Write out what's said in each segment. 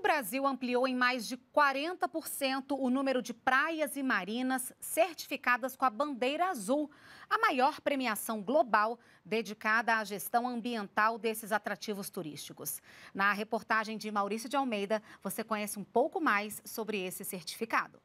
O Brasil ampliou em mais de 40% o número de praias e marinas certificadas com a bandeira azul, a maior premiação global dedicada à gestão ambiental desses atrativos turísticos. Na reportagem de Maurício de Almeida, você conhece um pouco mais sobre esse certificado.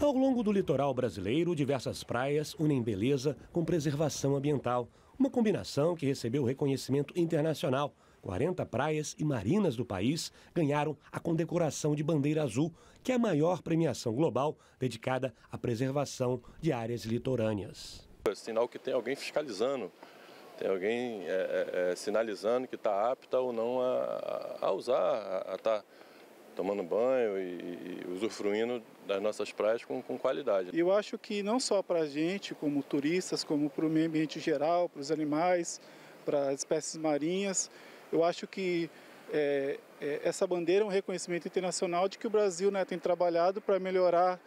Ao longo do litoral brasileiro, diversas praias unem beleza com preservação ambiental, uma combinação que recebeu reconhecimento internacional 40 praias e marinas do país ganharam a condecoração de Bandeira Azul, que é a maior premiação global dedicada à preservação de áreas litorâneas. É sinal que tem alguém fiscalizando, tem alguém é, é, é sinalizando que está apta ou não a, a usar, a estar tá tomando banho e, e, usufruindo das nossas praias com, com qualidade. Eu acho que não só para a gente, como turistas, como para o meio ambiente geral, para os animais, para as espécies marinhas, eu acho que é, é, essa bandeira é um reconhecimento internacional de que o Brasil né, tem trabalhado para melhorar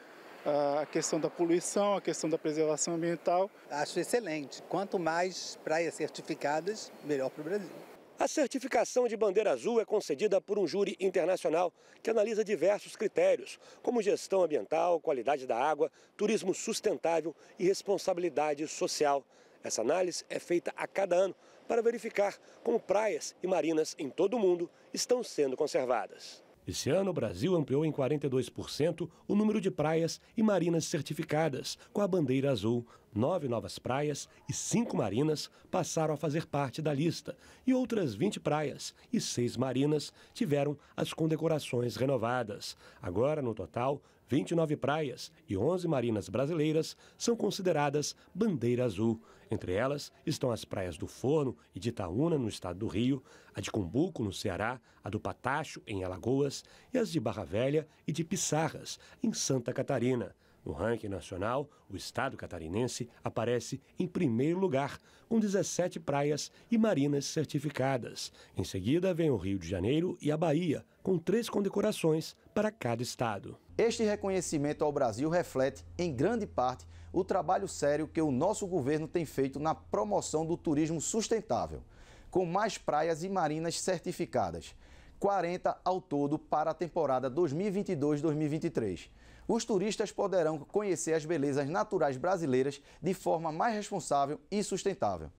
a questão da poluição, a questão da preservação ambiental. Acho excelente. Quanto mais praias certificadas, melhor para o Brasil. A certificação de bandeira azul é concedida por um júri internacional que analisa diversos critérios, como gestão ambiental, qualidade da água, turismo sustentável e responsabilidade social. Essa análise é feita a cada ano para verificar como praias e marinas em todo o mundo estão sendo conservadas. Esse ano, o Brasil ampliou em 42% o número de praias e marinas certificadas com a bandeira azul, nove novas praias e cinco marinas passaram a fazer parte da lista, e outras 20 praias e seis marinas tiveram as condecorações renovadas. Agora, no total, 29 praias e 11 marinas brasileiras são consideradas bandeira azul. Entre elas estão as praias do Forno e de Itaúna, no estado do Rio, a de Cumbuco, no Ceará, a do Patacho, em Alagoas, e as de Barra Velha e de Pissarras, em Santa Catarina. No ranking nacional, o estado catarinense aparece em primeiro lugar, com 17 praias e marinas certificadas. Em seguida, vem o Rio de Janeiro e a Bahia, com três condecorações para cada estado. Este reconhecimento ao Brasil reflete, em grande parte, o trabalho sério que o nosso governo tem feito na promoção do turismo sustentável, com mais praias e marinas certificadas. 40 ao todo para a temporada 2022-2023. Os turistas poderão conhecer as belezas naturais brasileiras de forma mais responsável e sustentável.